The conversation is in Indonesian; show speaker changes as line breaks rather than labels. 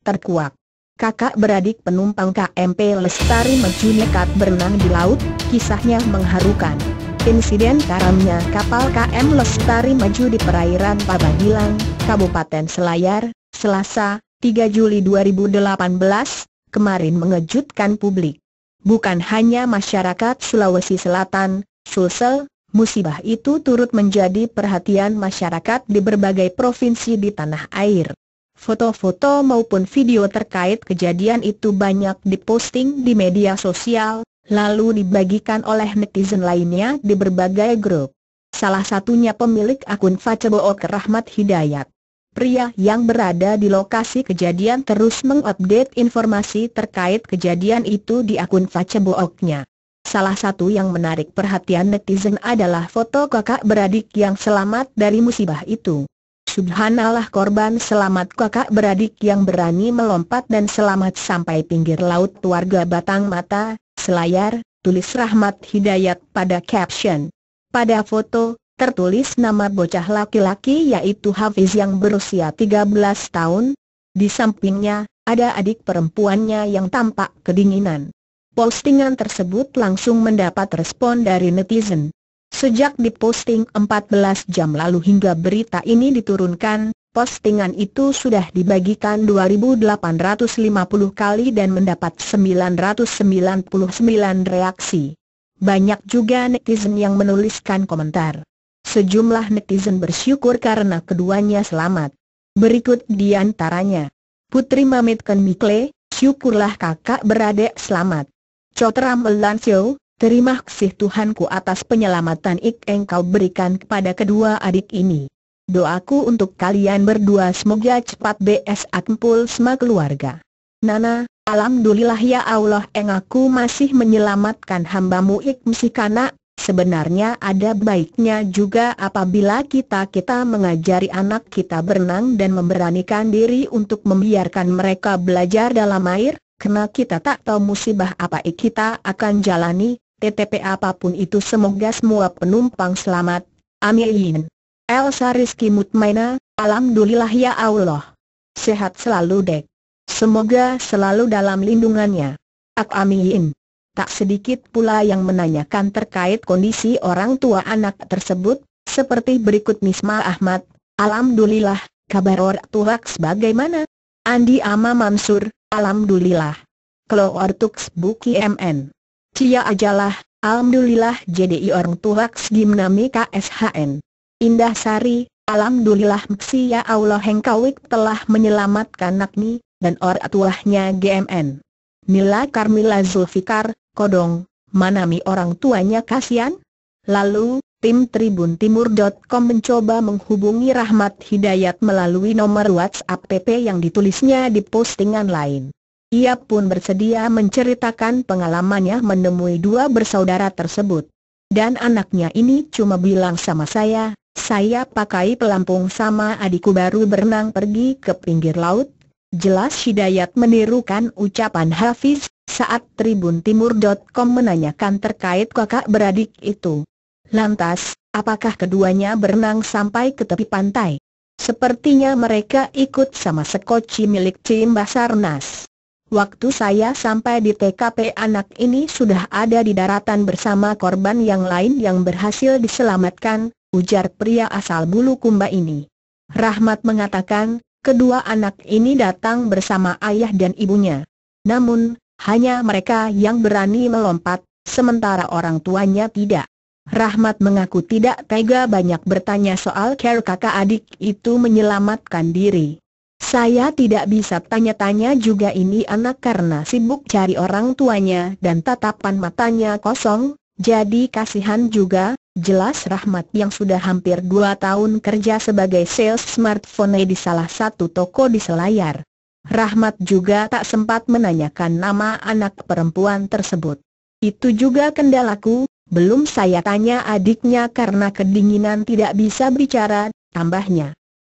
terkuak. Kakak beradik penumpang KMP Lestari nekat berenang di laut, kisahnya mengharukan. Insiden karamnya kapal KM Lestari maju di perairan Pabagilang, Kabupaten Selayar, Selasa, 3 Juli 2018, kemarin mengejutkan publik. Bukan hanya masyarakat Sulawesi Selatan, Sulsel, musibah itu turut menjadi perhatian masyarakat di berbagai provinsi di tanah air. Foto-foto maupun video terkait kejadian itu banyak diposting di media sosial, lalu dibagikan oleh netizen lainnya di berbagai grup. Salah satunya pemilik akun Facebook Rahmat Hidayat. Pria yang berada di lokasi kejadian terus mengupdate informasi terkait kejadian itu di akun Facebooknya. Salah satu yang menarik perhatian netizen adalah foto kakak beradik yang selamat dari musibah itu. Subhanallah korban selamat kakak beradik yang berani melompat dan selamat sampai pinggir laut warga Batang Mata, selayar, tulis Rahmat Hidayat pada caption. Pada foto, tertulis nama bocah laki-laki yaitu Hafiz yang berusia 13 tahun. Di sampingnya, ada adik perempuannya yang tampak kedinginan. Postingan tersebut langsung mendapat respon dari netizen. Sejak diposting 14 jam lalu hingga berita ini diturunkan, postingan itu sudah dibagikan 2850 kali dan mendapat 999 reaksi. Banyak juga netizen yang menuliskan komentar. Sejumlah netizen bersyukur karena keduanya selamat. Berikut diantaranya. Putri Mamit Ken Mikle, syukurlah kakak beradik selamat. Cotram Melansio, Terima kasih Tuhanku atas penyelamatan ik engkau berikan kepada kedua adik ini. Doaku untuk kalian berdua semoga cepat BS atempul semua keluarga. Nana, Alhamdulillah ya Allah engkau masih menyelamatkan hambamu ik msikana. Sebenarnya ada baiknya juga apabila kita-kita mengajari anak kita berenang dan memberanikan diri untuk membiarkan mereka belajar dalam air, Kena kita tak tahu musibah apa ik kita akan jalani, TTP apapun itu semoga semua penumpang selamat. Amin. Elsa Rizki Mutmaina, Alhamdulillah ya Allah. Sehat selalu dek. Semoga selalu dalam lindungannya. Ak amin. Tak sedikit pula yang menanyakan terkait kondisi orang tua anak tersebut, seperti berikut Nisma Ahmad. Alhamdulillah, kabar orang tua bagaimana? Andi Ama Mansur, Alhamdulillah. Keluar Ortuks Buki MN. Cia ajalah, Alhamdulillah JDI orang tuak nami KSHN. Indah Sari, Alhamdulillah Sia ya Allah Hengkawik telah menyelamatkan nakmi dan orang tuahnya GMN. Mila Karmila Zulfikar, Kodong, Manami orang tuanya kasihan? Lalu, tim tribuntimur.com mencoba menghubungi Rahmat Hidayat melalui nomor WhatsApp PP yang ditulisnya di postingan lain. Ia pun bersedia menceritakan pengalamannya menemui dua bersaudara tersebut. Dan anaknya ini cuma bilang sama saya, saya pakai pelampung sama adikku baru berenang pergi ke pinggir laut. Jelas Hidayat menirukan ucapan Hafiz saat tribuntimur.com menanyakan terkait kakak beradik itu. Lantas, apakah keduanya berenang sampai ke tepi pantai? Sepertinya mereka ikut sama sekoci milik Cimbah Sarnas. Waktu saya sampai di TKP anak ini sudah ada di daratan bersama korban yang lain yang berhasil diselamatkan, ujar pria asal bulu kumba ini. Rahmat mengatakan, kedua anak ini datang bersama ayah dan ibunya. Namun, hanya mereka yang berani melompat, sementara orang tuanya tidak. Rahmat mengaku tidak tega banyak bertanya soal care kakak adik itu menyelamatkan diri. Saya tidak bisa tanya-tanya juga ini anak karena sibuk cari orang tuanya dan tatapan matanya kosong, jadi kasihan juga, jelas Rahmat yang sudah hampir dua tahun kerja sebagai sales smartphone di salah satu toko di Selayar. Rahmat juga tak sempat menanyakan nama anak perempuan tersebut. Itu juga kendalaku, belum saya tanya adiknya karena kedinginan tidak bisa bicara, tambahnya.